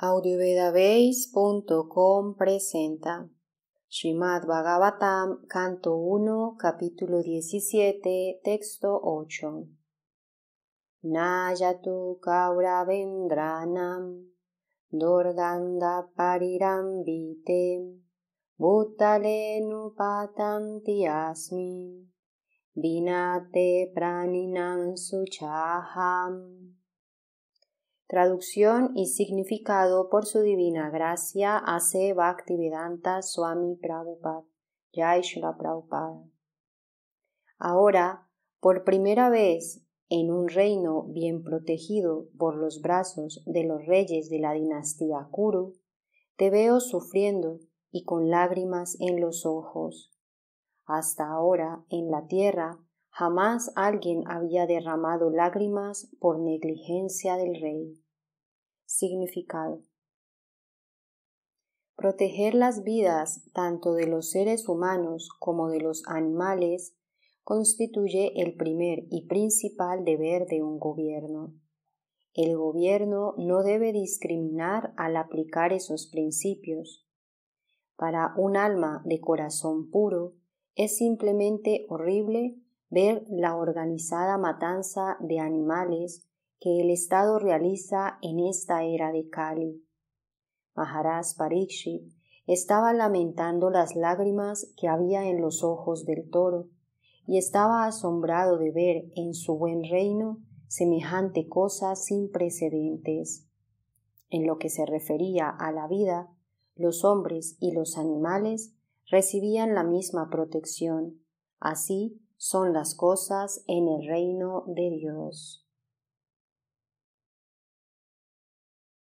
audiovedabase.com presenta Srimad Bhagavatam, canto 1, capítulo 17, texto 8. Nayatu Kauravendranam Dordanda Parirambite nu Patam Vinate Praninam Suchaham Traducción y significado por su divina gracia hace Bhaktivedanta Swami Prabhupada, Prabhupada. Ahora, por primera vez, en un reino bien protegido por los brazos de los reyes de la dinastía Kuru, te veo sufriendo y con lágrimas en los ojos. Hasta ahora, en la tierra, Jamás alguien había derramado lágrimas por negligencia del rey. Significado. Proteger las vidas tanto de los seres humanos como de los animales constituye el primer y principal deber de un gobierno. El gobierno no debe discriminar al aplicar esos principios. Para un alma de corazón puro es simplemente horrible ver la organizada matanza de animales que el Estado realiza en esta era de Cali. Maharaj Parikshi estaba lamentando las lágrimas que había en los ojos del toro y estaba asombrado de ver en su buen reino semejante cosa sin precedentes. En lo que se refería a la vida, los hombres y los animales recibían la misma protección. Así, son las cosas en el reino de Dios.